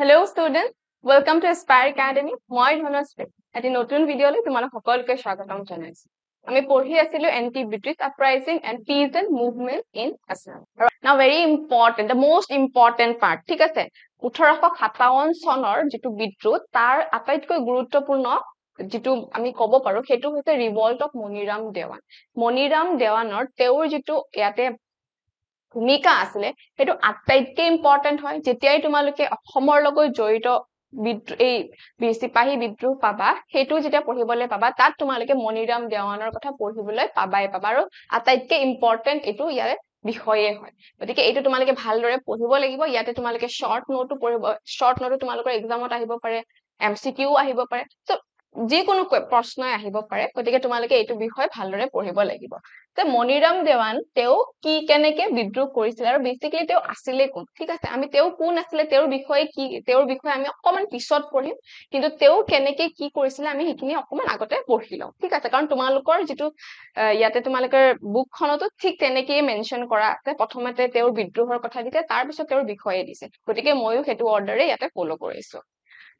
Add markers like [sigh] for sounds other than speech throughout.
Hello' student welcome to aspire academy মই ধনশ্ৰী এটি নতুন ভিডিঅ'লৈ তোমালোক সকলোকে স্বাগতম জনাইছো আমি পঢ়ি আছিলো anti British uprising and peace and movement in Assam না very important the most important part ঠিক আছে ওঠৰশ সাতাৱন চনৰ যিটো বিদ্ৰোহ তাৰ আটাইতকৈ গুৰুত্বপূৰ্ণ যিটো আমি ক'ব পাৰো সেইটো হৈছে ৰিভল্ট অফ মণিৰাম দেৱান মণিৰাম দেৱানৰ তেওঁৰ যিটো ইয়াতে ভূমিকা আছিলে সেইটো আটাইতকৈ ইম্পৰ্টেণ্ট হয় যেতিয়াই তোমালোকে অসমৰ লগত জড়িত বিদ্ৰোহ এই চিপাহী বিদ্ৰোহ পাবা সেইটো যেতিয়া পঢ়িবলৈ পাবা তাত তোমালোকে মণিৰাম দেৱানৰ কথা পঢ়িবলৈ পাবাই পাবা আৰু আটাইতকৈ ইম্পৰ্টেণ্ট এইটো ইয়াৰে বিষয়ে হয় গতিকে এইটো তোমালোকে ভালদৰে পঢ়িব লাগিব ইয়াতে তোমালোকে শ্বৰ্ট নোটো পঢ়িব শ্বৰ্ট নোটো তোমালোকৰ এক্সামত আহিব পাৰে এম চি কিউ আহিব পাৰে চ' যিকোনো প্ৰশ্নই আহিব পাৰে গতিকে তোমালোকে এইটো বিষয়ে ভালদৰে পঢ়িব লাগিব যে মণিৰাম দেৱান তেওঁ কি কেনেকে বিদ্ৰোহ কৰিছিলে আৰু বেচিকেলি তেওঁ আছিলে কোন ঠিক আছে আমি তেওঁ কোন আছিলে তেওঁৰ বিষয়ে কি তেওঁৰ বিষয়ে আমি অকমান পিছত পঢ়িম কিন্তু তেওঁ কেনেকে কি কৰিছিলে আমি সেইখিনি অকমান আগতে পঢ়ি লওঁ ঠিক আছে কাৰণ তোমালোকৰ যিটো ইয়াতে তোমালোকৰ বুকখনতো ঠিক তেনেকেই মেনশ্যন কৰা আছে প্ৰথমতে তেওঁৰ বিদ্ৰোহৰ কথা দিছে তাৰপিছত তেওঁৰ বিষয়ে দিছে গতিকে ময়ো সেইটো অৰ্ডাৰে ইয়াতে ফল' কৰিছো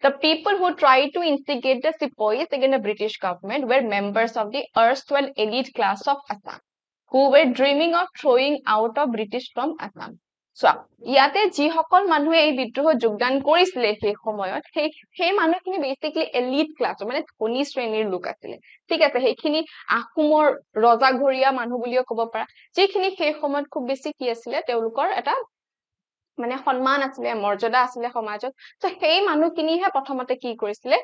The people who tried to instigate the sepoys against the British government were members of the erstwhile elite class of Assam, who were dreaming of throwing out of British from Assam. So, yate ji hokol manhu ei bidroho jogdan korisile he khomoyot he he manhu kini basically elite class mane khoni shrenir luk asile thik ase he kini akumor roza goria manhu bulio kobo para je kini he khomot khub beshi ki asile teulukor eta মানে সন্মান আছিলে মৰ্যাদা আছিলে সমাজত তো সেই মানুহখিনিহে প্ৰথমতে কি কৰিছিলে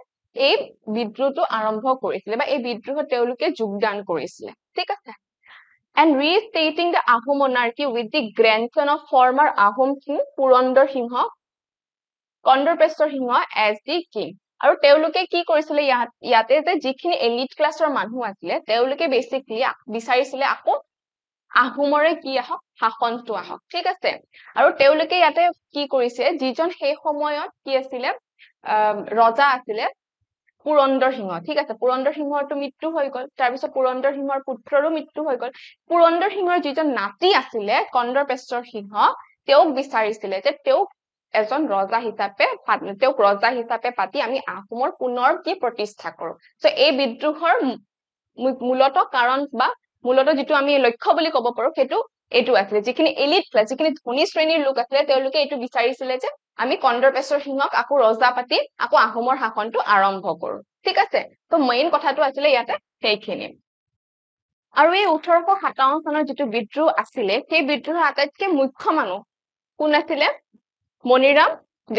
এই বিদ্ৰোহটো আৰম্ভ কৰিছিলে বা এই বিদ্ৰোহত তেওঁলোকে যোগদান কৰিছিলে ঠিক আছে and reinstating the Ahom anarchy with the grandson of former Ahom সিং Purandar Singha Kandarpeswar Singha as the king আৰু তেওঁলোকে কি কৰিছিলে ইয়াত ইয়াতে যে যিখিনি এলিট ক্লাছৰ মানুহ আছিলে তেওঁলোকে বেচিকলি বিচাৰিছিলে আকৌ আহোমৰে কি আহক শাসনটো আহক ঠিক আছে আৰু তেওঁলোকে ইয়াতে কি কৰিছে যিজন সেই সময়ত কি আছিলে ৰজা আছিলে পুৰন্দৰ সিংহ ঠিক আছে পুৰন্দৰ সিংহৰটো মৃত্যু হৈ গল তাৰপিছত পুৰন্দৰ সিংহৰ পুত্ৰৰো মৃত্যু হৈ গল পুৰন্দৰ সিংহৰ যিজন নাতি আছিলে কন্দৰপেশ্বৰ সিংহ তেওঁক বিচাৰিছিলে যে তেওঁক এজন ৰজা হিচাপে তেওঁক ৰজা হিচাপে পাতি আমি আহোমৰ পুনৰ কি প্ৰতিষ্ঠা কৰোঁ চ' এই বিদ্ৰোহৰ মূলত কাৰণ বা মূলতঃ যিটো আমি লক্ষ্য বুলি কব পাৰো সেইটো এইটো আছিলে যিখিনি এলিট প্লেছ যিখিনি ধনী শ্ৰেণীৰ লোক আছিলে তেওঁলোকে এইটো বিচাৰিছিলে যে আমি কন্দ্ৰপেশ্বৰ সিঙক আকৌ ৰজা পাতি আকৌ আহোমৰ শাসনটো আৰম্ভ কৰো ঠিক আছে ত মেইন কথাটো আছিলে ইয়াতে সেইখিনি আৰু এই ওঠৰশ সাতাৱন্ন চনৰ যিটো বিদ্ৰোহ আছিলে সেই বিদ্ৰোহৰ আটাইতকৈ মুখ্য মানুহ কোন আছিলে মণিৰাম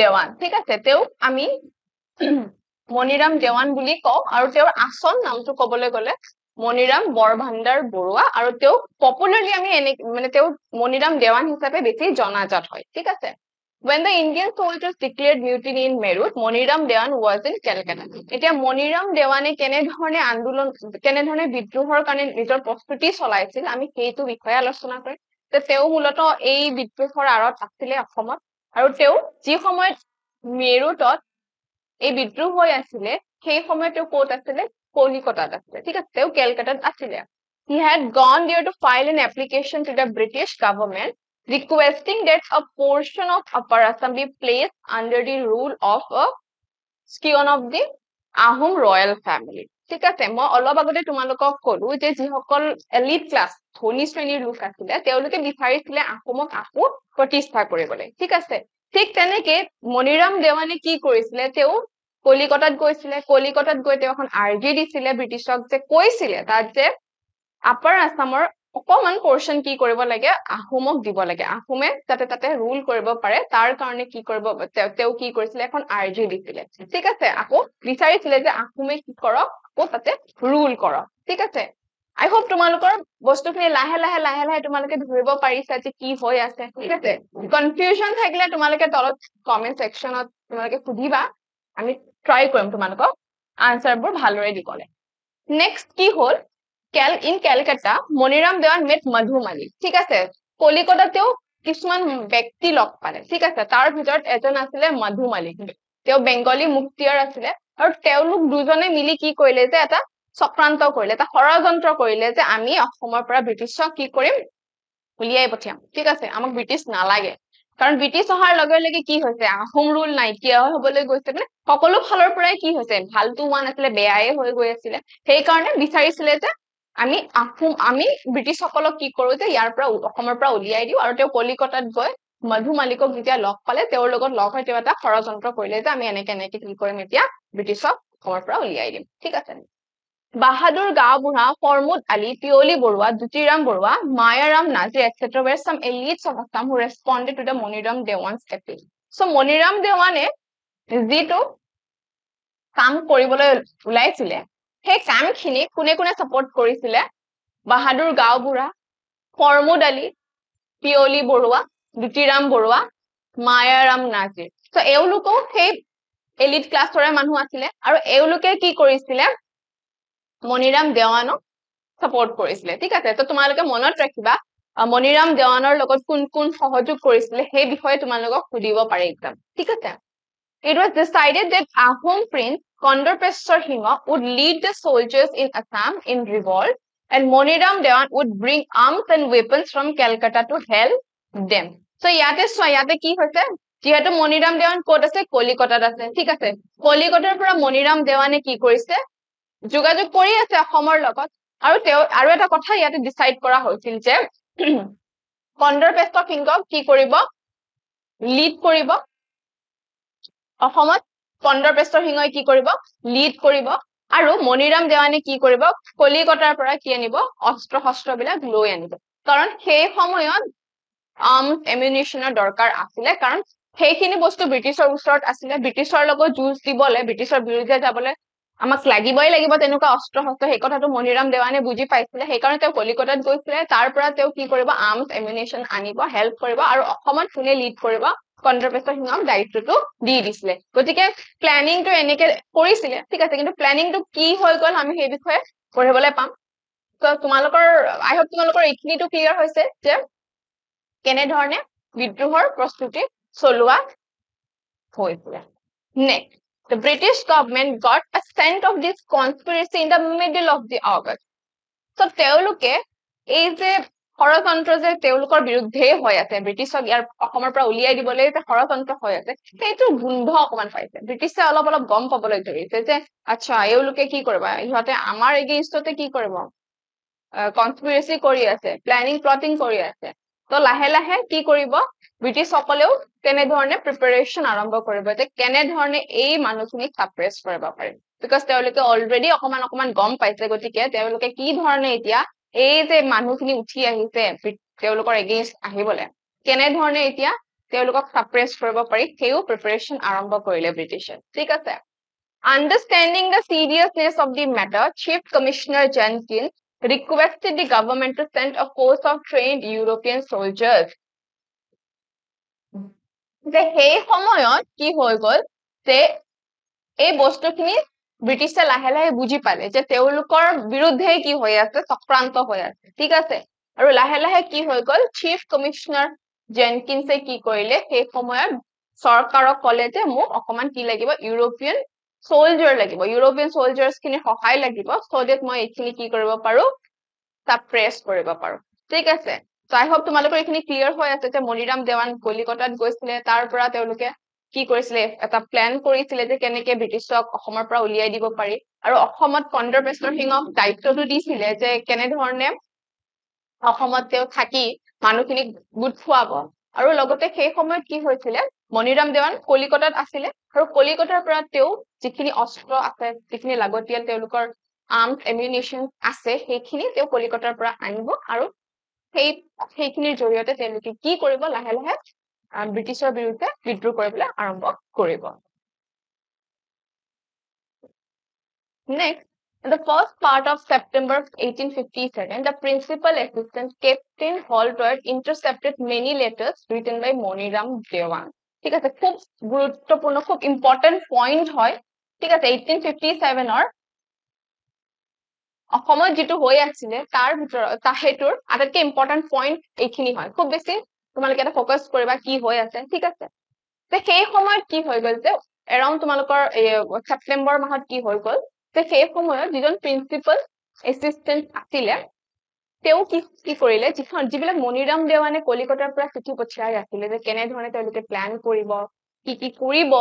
দেৱান ঠিক আছে তেওঁক আমি [clears throat] মণিৰাম দেৱান বুলি কওঁ আৰু তেওঁৰ আচল নামটো কবলৈ গলে মণিৰাম বৰভাণ্ডাৰ বৰুৱা আৰু তেওঁ পপুলাৰলি আমি এনে মানে তেওঁ মণিৰাম দেৱান হিচাপে বেছি জনাজাত হয় ঠিক আছে when the Indian soldiers declare mutiny in Meerut Maniram Dewan was in Calcutta এতিয়া মণিৰাম দেৱানে কেনেধৰণে আন্দোলন কেনেধৰণে বিদ্ৰোহৰ কাৰণে নিজৰ প্ৰস্তুতি চলাইছিল আমি সেইটো বিষয়ে আলোচনা কৰিম যে তেওঁ মূলত এই বিদ্ৰোহৰ আঁৰত আছিলে অসমত আৰু তেওঁ যি সময়ত মেৰুটত এই বিদ্ৰোহ হৈ আছিলে সেই সময়ত তেওঁ কত আছিলে কলিকতাত আছিলে ঠিক আছে তেওঁ কেলকাতাত আছিলে he had gone there to file an application to the British government requesting that a portion of upper Assam be place under the rule of a scion of the Ahom royal family ঠিক আছে মই অলপ আগতে তোমালোকক কলো যে যিসকল এলিট ক্লাছ ধনী শ্ৰেণীৰ লোক আছিলে তেওঁলোকে বিচাৰিছিলে আহোমক আকৌ প্ৰতিষ্ঠা কৰিবলৈ ঠিক আছে ঠিক তেনেকে মণিৰাম দেৱানে কি কৰিছিলে তেওঁ কলিকতাত গৈছিলে কলিকতাত গৈ তেওঁ এখন আৰ্জি দিছিলে ব্ৰিটিছক যে কৈছিলে তাত যে আপাৰ আছামৰ অকমান পৰ্চন কি কৰিব লাগে আহোমক দিব লাগে আহোমে যাতে তাতে ৰুল কৰিব পাৰে তাৰ কাৰণে কি কৰিব তেওঁ কি কৰিছিলে এখন আৰ্জি দিছিলে ঠিক আছে আকৌ বিচাৰিছিলে যে আহোমে কি কৰক আকৌ তাতে ৰুল কৰক ঠিক আছে আই হোপ তোমালোকৰ বস্তুখিনি লাহে লাহে লাহে লাহে তোমালোকে ধৰিব পাৰিছা যে কি হৈ আছে ঠিক আছে কনফিউজন থাকিলে তোমালোকে তলত কমেণ্ট ছেকশ্যনত তোমালোকে সুধিবা আমি ট্ৰাই কৰিম তোমালোকক আনচাৰবোৰ ভালদৰে দিবলে নেক্সট কি হল কেল ইন কেলকাতা মণিৰাম দেৱান মেট মধু মালিক ঠিক আছে কলিকতাত তেওঁ কিছুমান ব্যক্তি লগ পালে ঠিক আছে তাৰ ভিতৰত এজন আছিলে মধু মালিক তেওঁ বেংগলী মুক্তিয়াৰ আছিলে আৰু তেওঁলোক দুজনে মিলি কি কৰিলে যে এটা চক্ৰান্ত কৰিলে এটা ষড়যন্ত্ৰ কৰিলে যে আমি অসমৰ পৰা ব্ৰিটিছক কি কৰিম উলিয়াই পঠিয়াম ঠিক আছে আমাক ব্ৰিটিছ নালাগে কাৰণ ব্ৰিটিছ অহাৰ লগে লগে কি হৈছে আহোম ৰুল নাইকিয়া হবলৈ গৈছে মানে সকলো ফালৰ পৰাই কি হৈছে ভালটো হোৱা নাছিলে বেয়াই হৈ গৈ আছিলে সেইকাৰণে বিচাৰিছিলে যে আমি আহোম আমি ব্ৰিটিছসকলক কি কৰো যে ইয়াৰ পৰা অসমৰ পৰা উলিয়াই দিওঁ আৰু তেওঁ কলিকতাত গৈ মধু মালিকক যেতিয়া লগ পালে তেওঁৰ লগত লগ হৈ তেওঁ এটা ষড়যন্ত্ৰ কৰিলে যে আমি এনেকে এনেকে কি কৰিম এতিয়া ব্ৰিটিছক অসমৰ পৰা উলিয়াই দিম ঠিক আছে Bahadur Gabura, Formud Ali, Pioli Burwa, Dutiram Burwa, Mayaram Nazi, etc. were some elites of Assam who responded to the Moniram Dewan's appeal. So Moniram Dewan is Zito Kam Koribola Ulai Sile. Hey Kam Kini, Kunekuna support Korisile, Bahadur Gabura, Formud Ali, Pioli Burwa, Dutiram Burwa, Mayaram Nazi. So Euluko, hey elite class for a Manhuasile, or Euluke Ki Korisile. Maniram দেৱানক support কৰিছিলে ঠিক আছে তো তোমালোকে মনত ৰাখিবা মণিৰাম দেৱানৰ লগত কোন কোন সহযোগ কৰিছিলে সেই বিষয়ে তোমালোকক সুধিব পাৰে একদম ঠিক আছে it was decided that Ahom prince Kandarpeswar Singha would lead the soldiers in Assam in revolt and Maniram Dewan would bring arms and weapons from Calcutta to help them so' ইয়াতে চোৱা ইয়াতে কি হৈছে যিহেতু মণিৰাম দেৱান ক'ত আছে কলিকতাত আছে ঠিক আছে কলিকতাৰ পৰা মণিৰাম দেৱানে কি কৰিছে যোগাযোগ কৰি আছে অসমৰ লগত আৰু তেওঁ আৰু এটা কথা ইয়াতে ডিচাইড কৰা হৈছিল যে [clears throat] কণ্ডৰ পেষ্ট সিংহক কি কৰিব লিড কৰিব অসমত কণ্ডৰ সিংহই কি কৰিব লিড কৰিব আৰু মণিৰাম দেৱানে কি কৰিব কলিকতাৰ পৰা কি আনিব অস্ত্ৰ শস্ত্ৰ বিলাক লৈ আনিব কাৰণ সেই সময়ত আৰ্মছ এমিউনিশ্যনৰ দৰকাৰ আছিলে কাৰণ সেইখিনি বস্তু ব্ৰিটিছৰ ওচৰত আছিলে ব্ৰিটিছৰ লগত যুঁজ দিবলে ব্ৰিটিছৰ বিৰুদ্ধে যাবলে আমাক লাগিবই লাগিব তেনেকুৱা অস্ত্ৰ শস্ত্ৰ সেই কথাটো মণিৰাম দেৱানে বুজি পাইছিলে সেইকাৰণে তেওঁ কলিকতাত গৈছিলে তাৰ পৰা তেওঁ কি কৰিব আৰ্মছ এমিনেশ্যন আনিব হেল্প কৰিব আৰু অসমত কোনে লিড কৰিব কণ্ট্ৰপেশ্বৰ সিঙক দায়িত্বটো দি দিছিলে গতিকে প্লেনিংটো এনেকে কৰিছিলে ঠিক আছে কিন্তু প্লেনিংটো কি হৈ গল আমি সেই বিষয়ে পঢ়িবলৈ পাম ত' তোমালোকৰ আই হপ তোমালোকৰ এইখিনিটো ক্লিয়াৰ হৈছে যে কেনেধৰণে বিদ্ৰোহৰ প্ৰস্তুতি চলোৱা হৈছিলে next the British government got a scent of this conspiracy in the middle of the August. So, Teoluke is a horizontal, the Teolukor Birute Hoyate, British of Yar Homopra Uliad Bolet, the horizontal Hoyate, Petro Gundhokman Fight, British all of a gomp of a little, a Chayoluke Kikorba, you have a Amar against the Kikorba, conspiracy Korea, planning plotting Korea. So, Lahela Hen Kikoriba, British সকলেও তেনেধৰণে preparation আৰম্ভ কৰিব যে কেনেধৰণে এই মানুহখিনিক suppress কৰিব পাৰি বিকজ তেওঁলোকে অলৰেডি অকমান অকমান গম পাইছে গতিকে তেওঁলোকে কি ধৰণে এতিয়া এই যে মানুহখিনি উঠি আহিছে তেওঁলোকৰ এগেইনষ্ট আহিবলৈ কেনেধৰণে এতিয়া তেওঁলোকক ছাপ্ৰেছ কৰিব পাৰি সেও প্ৰিপেৰেশ্যন আৰম্ভ কৰিলে ব্ৰিটিছে ঠিক আছে Understanding the seriousness of the matter, Chief Commissioner Jenkins requested the government to send a force of trained European soldiers যে সেই সময়ত কি হৈ গল যে এই বস্তুখিনি ব্ৰিটিছে লাহে লাহে বুজি পালে যে তেওঁলোকৰ বিৰুদ্ধে কি হৈ আছে চক্ৰান্ত হৈ আছে ঠিক আছে আৰু লাহে লাহে কি হৈ গল চিফ কমিশনাৰ জেনকিনছে কি কৰিলে সেই সময়ত চৰকাৰক কলে যে মোক অকণমান কি লাগিব ইউৰোপিয়ান চলজাৰ লাগিব ইউৰোপিয়ান চলজাৰ খিনিৰ সহায় লাগিব চ' ডেট মই এইখিনি কি কৰিব পাৰো তাক কৰিব পাৰো ঠিক আছে আই হোপ তোমালোকৰ এইখিনি ক্লিয়াৰ হৈ আছে যে মণিৰাম দেৱান কলিকতাত গৈছিলে তাৰ পৰা তেওঁলোকে কি কৰিছিলে এটা প্লেন কৰিছিলে যে কেনেকে ব্ৰিটিছক অসমৰ পৰা উলিয়াই দিব পাৰি আৰু অসমত পণ্ডৰপেশ্বৰ সিঙক দায়িত্বটো দিছিলে যে কেনেধৰণে অসমত তেওঁ থাকি মানুহখিনিক গোট খুৱাব আৰু লগতে সেই সময়ত কি হৈছিলে মণিৰাম দেৱান কলিকতাত আছিলে আৰু কলিকতাৰ পৰা তেওঁ যিখিনি অস্ত্ৰ আছে যিখিনি লাগতিয়াল তেওঁলোকৰ আৰ্ম এমিউনিশ্যন আছে সেইখিনি তেওঁ কলিকতাৰ পৰা আনিব আৰু সেই সেইখিনিৰ জৰিয়তে তেওঁলোকে কি কৰিব লাহে লাহে ব্ৰিটিছৰ বিৰুদ্ধে বিদ্ৰোহ কৰিবলৈ আৰম্ভ কৰিব Next, in the first part of September 1857, the principal assistant Captain Halbert intercepted many letters written by Moniram Dewan. Okay, so খুব গুরুত্বপূর্ণ খুব ইম্পর্টেন্ট পয়েন্ট হয় ঠিক আছে অসমত যিটো হৈ আছিলে তাৰ ভিতৰত সেইটোৰ আটাইতকৈ ইম্পৰ্টেণ্ট পইণ্ট এইখিনি হয় খুব বেছি তোমালোকে এটা ফ'কাছ কৰিবা কি হৈ আছে ঠিক আছে তে সেই সময়ত কি হৈ গ'ল যে এৰাউণ্ড তোমালোকৰ এই ছেপ্টেম্বৰ মাহত কি হৈ গ'ল যে সেই সময়ত যিজন প্ৰিন্সিপাল এচিষ্টেণ্ট আছিলে তেওঁ কি কি কৰিলে যিখন যিবিলাক মণিৰাম দেৱানে কলিকতাৰ পৰা চিঠি পঠিয়াই আছিলে যে কেনেধৰণে তেওঁলোকে প্লেন কৰিব কি কি কৰিব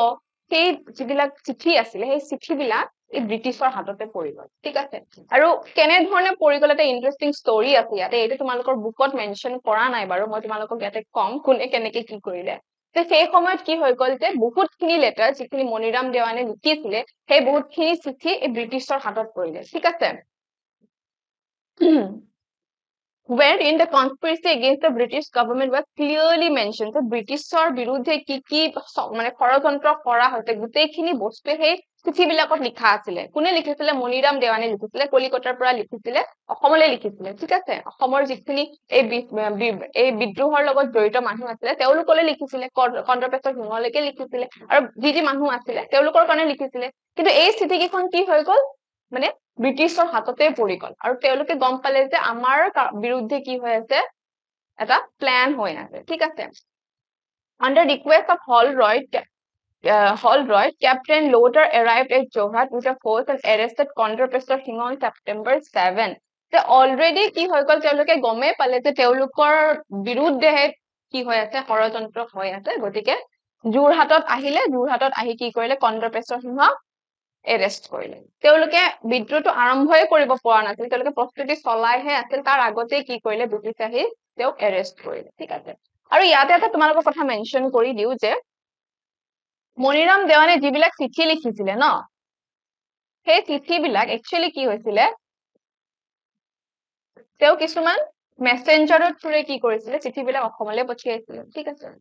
সেই যিবিলাক চিঠি আছিলে সেই চিঠিবিলাক এই ব্ৰিটিছৰ হাততে পৰি গ'ল ঠিক আছে আৰু কেনেধৰণে পৰি গ'ল এটা ইণ্টাৰেষ্টিং ষ্টৰী আছে ইয়াতে এইটো তোমালোকৰ বুকত মেনশ্যন কৰা নাই বাৰু মই তোমালোকক ইয়াতে কম কোনে কেনেকে কি কৰিলে সেই সময়ত কি হৈ গল যে বহুতখিনি লেটাৰ যিখিনি মণিৰাম দেৱানে লিখিছিলে সেই বহুতখিনি চিঠি এই ব্ৰিটিছৰ হাতত পৰিলে ঠিক আছে where in the conspiracy against the British government was clearly mentioned, the British saw Birudhe Kiki, Sokmane, Horizontra, Fora, the Gutekini, Bospehe, Kitibilla of Likasile, Kunelikisle, Muniram, Devane, Likisle, Polikotra, Likisle, a Homole Likisle, Sikase, a Homer Zikini, a Bib, a Bidru Hollow, Joyta Mahuasle, Teolukole Likisle, Contrapestor, Himoleke Likisle, or Gigi Mahuasle, Teolukor Konelikisle. Did the A City Kiki Hogol? মানে ব্ৰিটিছৰ হাততে পৰি গল আৰু তেওঁলোকে গম পালে যে আমাৰ বিৰুদ্ধে কি হৈ আছে এটা প্লেন হৈ আছে ঠিক আছে under request of Holroyd Holroyd captain Lowther arrive at Jorhat with a force and arrested Kandarpeswar Singh on September seven যে অলৰেডি কি হৈ গল তেওঁলোকে গমেই পালে যে তেওঁলোকৰ বিৰুদ্ধেহে কি হৈ আছে ষড়যন্ত্ৰ হৈ আছে গতিকে যোৰহাটত আহিলে যোৰহাটত আহি কি কৰিলে কণ্ট্ৰপ্ৰেছৰ সিংহক এৰেষ্ট কৰিলে তেওঁলোকে বিদ্ৰোহটো আৰম্ভয়ে কৰিব পৰা নাছিল তেওঁলোকে প্ৰস্তুতি চলাইহে আছিল তাৰ আগতেই কি কৰিলে ব্ৰিটিছ আহি তেওঁক এৰেষ্ট কৰিলে ঠিক আছে আৰু ইয়াতে এটা তোমালোকৰ কথা মেনশ্যন কৰি দিওঁ যে মণিৰাম দেৱানে যিবিলাক চিঠি লিখিছিলে ন সেই চিঠিবিলাক একচুৱেলি কি হৈছিলে তেওঁ কিছুমান মেছেঞ্জাৰৰ থ্ৰুৰে কি কৰিছিলে চিঠিবিলাক অসমলৈ পঠিয়াইছিলে ঠিক আছে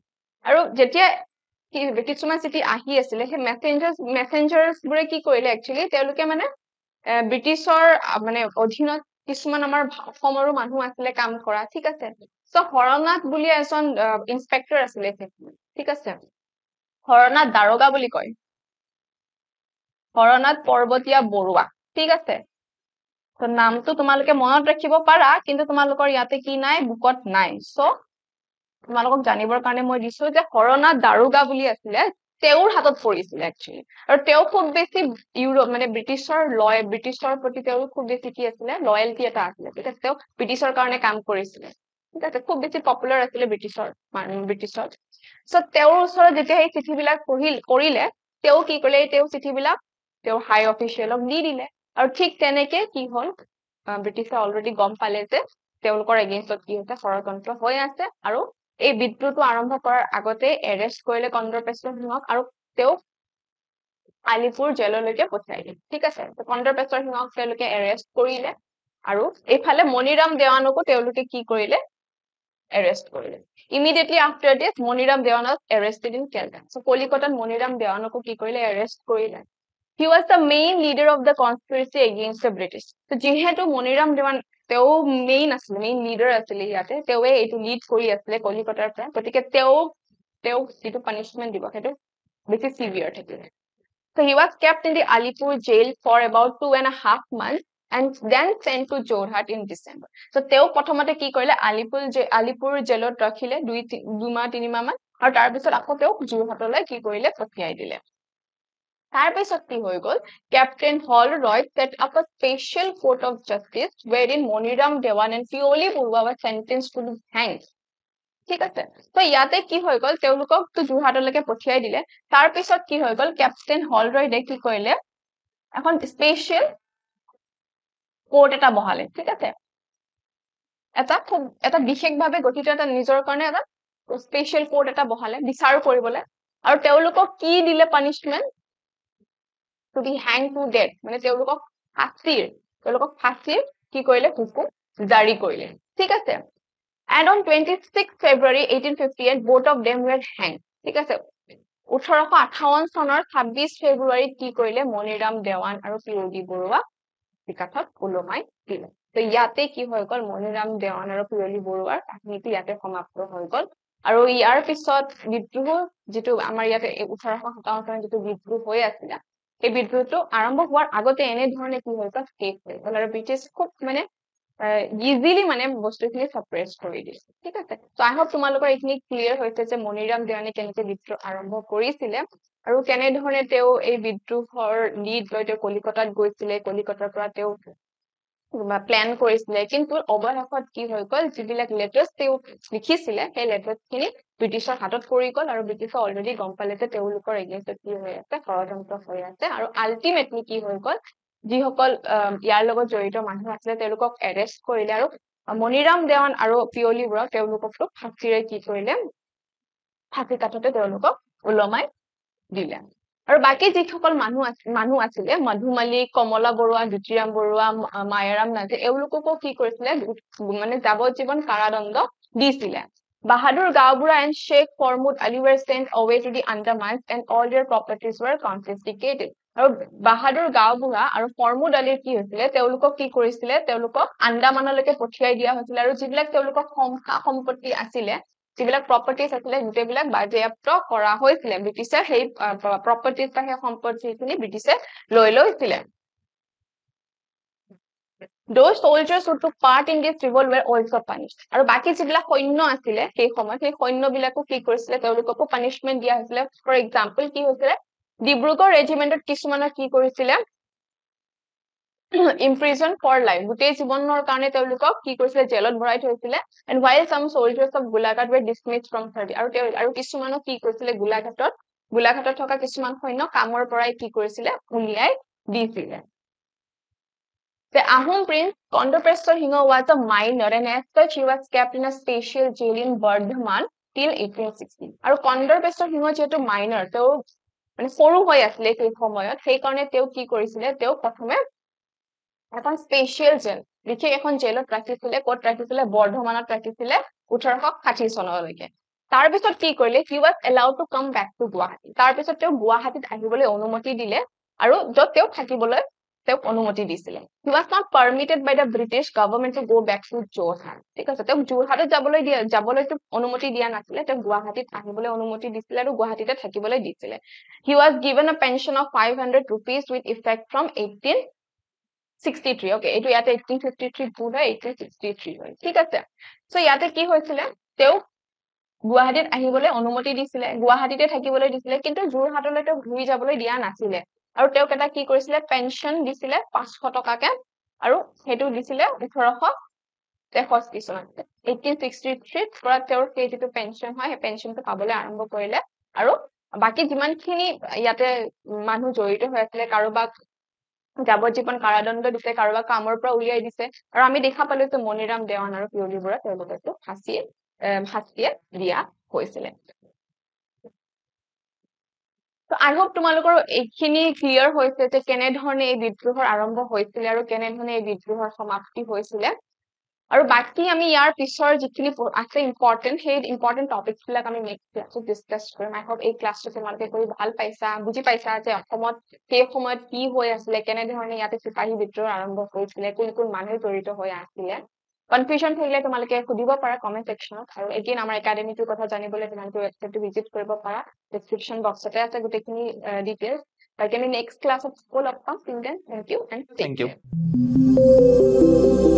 আৰু যেতিয়া ব্ৰিটিছমা চিটি আহি আছিলে সেই মেছেঞ্জাৰ মেছেঞ্জাৰ্ছবোৰে কি কৰিলে একচুৱেলি তেওঁলোকে মানে ব্ৰিটিছৰ মানে অধীনত কিছুমান আমাৰ অসমৰো মানুহ আছিলে কাম কৰা ঠিক আছে চ শৰণাথ বুলি এজন ইনস্পেক্টৰ আছিলে ঠিক আছে শৰণাথ দাৰোগা বুলি কয় শৰণাথ পৰ্বতীয়া বৰুৱা ঠিক আছে নামটো তোমালোকে মনত ৰাখিব পাৰা কিন্তু তোমালোকৰ ইয়াতে কি নাই বুকত নাই চ তোমালোকক জানিবৰ কাৰণে মই দিছো যে শৰণা দাৰোগা বুলি আছিলে তেওঁৰ হাতত পৰিছিলে একচুৱেলি আৰু তেওঁ খুব বেছি ইউৰোপ মানে ব্ৰিটিছৰ লয় ব্ৰিটিছৰ প্ৰতি তেওঁ খুব বেছি কি আছিলে লয়েলিটি এটা আছিলে ঠিক আছে তেওঁ ব্ৰিটিছৰ কাৰণে কাম কৰিছিলে ঠিক আছে খুব বেছি পপুলাৰ আছিলে ব্ৰিটিছৰ ব্ৰিটিছত চ তেওঁৰ ওচৰত যেতিয়া সেই চিঠিবিলাক পঢ়িল কৰিলে তেওঁ কি কলে এই তেওঁ চিঠিবিলাক তেওঁ হাই অফিচিয়েলক দি দিলে আৰু ঠিক তেনেকে কি হল ব্ৰিটিছে অলৰেডি গম পালে যে তেওঁলোকৰ এগেইনষ্টত কি হৈছে ষড়যন্ত্ৰ হৈ আছে আৰু এই বিদ্ৰোহটো আৰম্ভ কৰাৰ আগতে এৰেষ্ট কৰিলে কন্দ্ৰ পেশ্বৰ সিঙক আৰু তেওঁক আলিপুৰ জেললৈকে পঠিয়াই দিলে ঠিক আছে কন্দ্ৰ পেশ্বৰ সিঙক তেওঁলোকে এৰেষ্ট কৰিলে আৰু এইফালে মণিৰাম দেৱানকো তেওঁলোকে কি কৰিলে এৰেষ্ট কৰিলে ইমিডিয়েটলি আফটাৰ দিছ মণিৰাম দেৱানক এৰেষ্টেড ইন কেলকাতা চ' কলিকতাত মণিৰাম দেৱানকো কি কৰিলে এৰেষ্ট কৰিলে he was the main leader of the conspiracy against the British যিহেতু মণিৰাম দেৱান তেওঁ মেইন আছিলে মেইন লিডাৰ আছিলে ইয়াতে তেওঁ এইটো লিড কৰি আছিলে কলিকতাৰ পৰা গতিকে তেওঁক তেওঁক যিটো পানিছমেণ্ট দিব সেইটো বেছি চিভিয়াৰ থাকিলে So he was kept in the Alipur jail for about two and a half months and then sent to Jorhat in December. So তেওঁ প্ৰথমতে কি কৰিলে আলিপুৰ আলিপুৰ জেলত ৰাখিলে দুই দুমাহ তিনিমাহমান আৰু তাৰপিছত আকৌ তেওঁক যোৰহাটলৈ কি কৰিলে পঠিয়াই দিলে তাৰপিছত কি হৈ গল captain Holroyd set up a special court of justice wherein Maniram Dewan and Piyali Barua বা চেণ্টেঞ্চ টু দি হেং ঠিক আছে ত ইয়াতে কি হৈ গল তেওঁলোককতো যোৰহাটলৈকে পঠিয়াই দিলে তাৰপিছত কি হৈ গল কেপ্টেইন হল ৰয়ে কি কৰিলে এখন স্পেচিয়েল কোৰ্ট এটা বহালে ঠিক আছে এটা খুব এটা বিশেষভাৱে গঠিত এটা নিজৰ কাৰণে এটা স্পেচিয়েল কোৰ্ট এটা বহালে বিচাৰ কৰিবলৈ আৰু তেওঁলোকক কি দিলে punishment to be hang to death মানে তেওঁলোকক ফাঁচিৰ তেওঁলোকক ফাঁচিৰ কি কৰিলে হুকুম জাৰি কৰিলে ঠিক আছে and on twenty six February eighteen fifty eight both of them were hang ঠিক আছে ওঠৰশ আঠাৱন চনৰ ছাব্বিছ ফেব্ৰুৱাৰীত কি কৰিলে মণিৰাম দেৱান আৰু পিয়লি বৰুৱা বিকাশত ওলমাই দিলে তো ইয়াতে কি হৈ গল মণিৰাম দেৱান আৰু পিয়লি বৰুৱাৰ কাহিনীটো ইয়াতে সমাপ্ত হৈ গল আৰু ইয়াৰ পিছত বিদ্ৰোহ যিটো আমাৰ ইয়াতে ওঠৰশ সাতাৱন্ন চনত যিটো বিদ্ৰোহ হৈ আছিলে এই বিদ্ৰোহটো আৰম্ভ হোৱাৰ আগতে এনেধৰণে কি হৈ গল শেষ হৈ গল আৰু ব্ৰিটিছ খুব মানে ইজিলি মানে বস্তুখিনি চাপ্ৰেছ কৰি দিছে ঠিক আছে চ' আই হোপ তোমালোকৰ এইখিনি ক্লিয়াৰ হৈছে যে মণিৰাম দেৱানে কেনেকে বিদ্ৰোহ আৰম্ভ কৰিছিলে আৰু কেনেধৰণে তেওঁ এই বিদ্ৰোহৰ লিড লৈ তেওঁ কলিকতাত গৈছিলে কলিকতাৰ পৰা তেওঁ প্লেন কৰিছিলে কিন্তু অৱশেষত কি হৈ গল যিবিলাক লেটাৰ্ছ তেওঁ লিখিছিলে সেই লেটাৰ্ছখিনি ব্ৰিটিছৰ হাতত পৰি গল আৰু ব্ৰিটিছে অলৰেডি গম পালে যে তেওঁলোকৰ এগেইনষ্টত কি হৈ আছে ষড়যন্ত্ৰ হৈ আছে আৰু আল্টিমেটলি কি হৈ গল যিসকল ইয়াৰ লগত জড়িত মানুহ আছিলে তেওঁলোকক এৰেষ্ট কৰিলে আৰু মণিৰাম দেৱান আৰু পিয়লি বৰাক তেওঁলোককতো ফাঁচীৰে কি কৰিলে ফাঁচী কাঠতে তেওঁলোকক ওলমাই দিলে আৰু বাকী যিসকল মানুহ মানুহ আছিলে মধুমালী কমলা বৰুৱা জ্যোতিৰাম বৰুৱা মায়াৰাম নাথে এওঁলোককো কি কৰিছিলে মানে যাৱজ্জীৱন কাৰাদণ্ড দিছিলে Bahadur Gabura and Sheikh Formud Ali were sent away to the Andamans and all their properties were confiscated. Bahadur Gabura and Formud Ali ki hoisile teuluko ki korisile teuluko Andamanaloke pothiyai diya hoisile aru jibilak teuluko khomka khompoti asile jibilak properties asile gute bilak bajeyapto kora hoisile British er sei properties ta he khompoti asile British er loi loi asile. Those soldiers who to part in this revolt were also punish আৰু বাকী যিবিলাক সৈন্য আছিলে সেই সময়ত সেই সৈন্যবিলাকো কি কৰিছিলে তেওঁলোককো পানিছমেণ্ট দিয়া হৈছিলে ফৰ এক্সাম্পল কি হৈছিলে ডিব্ৰুগড় ৰেজিমেণ্টত কিছুমানক কি কৰিছিলে ইম্প্ৰিজন ফৰ লাইফ গোটেই জীৱনৰ কাৰণে তেওঁলোকক কি কৰিছিলে জেলত ভৰাই থৈছিলে and while some soldiers of Golaghat were dismiss from thirty আৰু তেওঁ আৰু কিছুমানক কি কৰিছিলে গোলাঘাটত গোলাঘাটত থকা কিছুমান সৈন্য কামৰ পৰাই কি কৰিছিলে উলিয়াই দিছিলে The Ahun prince, Kondopresto Hingo, was a minor and as such he was kept in a special jail in Burdhaman till 1816. And Kondopresto Hingo was a minor, so he was a minor, so he was a minor, so he was a minor, so he was a minor, so he was a minor, so he was a minor, so he was a minor, he was allowed to come back to Guwahati. So he was allowed to come back to Guwahati, so he was allowed to come back to Guwahati, so he was allowed to come back to Guwahati, তেওঁক অনুমতি দিছিলে he was not permitted by the British government to go' back to Jorhat ঠিক আছে তেওঁক যোৰহাটত যাবলৈ দিয়া যাবলৈ অনুমতি দিয়া নাছিলে তেওঁক গুৱাহাটীত আহিবলৈ অনুমতি দিছিলে আৰু গুৱাহাটীতে থাকিবলৈ দিছিলে he was given a pension of five hundred rupees with effect from eighteen sixty three okay এইটো ইয়াতে এইটিন ফিফটি থ্ৰী ভুল হয় এইটিন ছিক্সটি থ্ৰী হয় ঠিক আছে চ' ইয়াতে কি হৈছিলে তেওঁক গুৱাহাটীত আহিবলৈ অনুমতি দিছিলে গুৱাহাটীতে থাকিবলৈ দিছিলে কিন্তু যোৰহাটলৈ তেওঁক ঘূৰি যাবলৈ দিয়া নাছিলে আৰু তেওঁক এটা কি কৰিছিলে পেঞ্চন দিছিলে পাঁচশ টকাকে আৰু সেইটো দিছিলে ওঠৰশ তেষষ্ঠি চনত এইটিন ছিক্সটি থ্ৰীত পৰা তেওঁৰ সেই যিটো পেঞ্চন হয় সেই পেঞ্চনটো পাবলৈ আৰম্ভ কৰিলে আৰু বাকী যিমানখিনি ইয়াতে মানুহ জড়িত হৈ আছিলে কাৰোবাক যাৱজ্জীৱন কাৰাদণ্ড দিছে কাৰোবাক কামৰ পৰা উলিয়াই দিছে আৰু আমি দেখা পালো যে মণিৰাম দেৱান আৰু পিয়লিৰ পৰা তেওঁলোকে ফাঁচি শাস্তিয়ে দিয়া হৈছিলে আই হোপ তোমালোকৰ এইখিনি ক্লিয়াৰ হৈছে যে কেনেধৰণে এই বিদ্ৰোহৰ আৰম্ভ হৈছিলে আৰু কেনেধৰণে এই বিদ্ৰোহৰ সমাপ্তি হৈছিলে আৰু বাকী আমি ইয়াৰ পিছৰ যিখিনি আছে ইম্পৰ্টেণ্ট সেই ইম্পৰ্টেণ্ট টপিকবিলাক আমি নেক্সট ক্লাছত ডিছকাছ কৰিম আই হোপ এই ক্লাছটো তোমালোকে কৰি ভাল পাইছা বুজি পাইছা যে অসমত সেই সময়ত কি হৈ আছিলে কেনেধৰণে ইয়াতে চিপাহী বিদ্ৰোহ আৰম্ভ হৈছিলে কোন কোন মানুহ জড়িত হৈ আছিলে কনফিউশ্যন থাকিলে তোমালোকে সুধিব পাৰা কমেণ্ট ছেকশ্যনত আৰু এগেইন আমাৰ একাডেমিটোৰ কথা জানিবলৈ তোমালোকে ৱেবছাইটটো ভিজিট কৰিব পাৰা ডেছক্ৰিপশ্যন বক্সতে আছে গোটেইখিনি ডিটেইলছ বাকী আমি নেক্সট ক্লাছত স্কুল লগ পাম thank you and thank U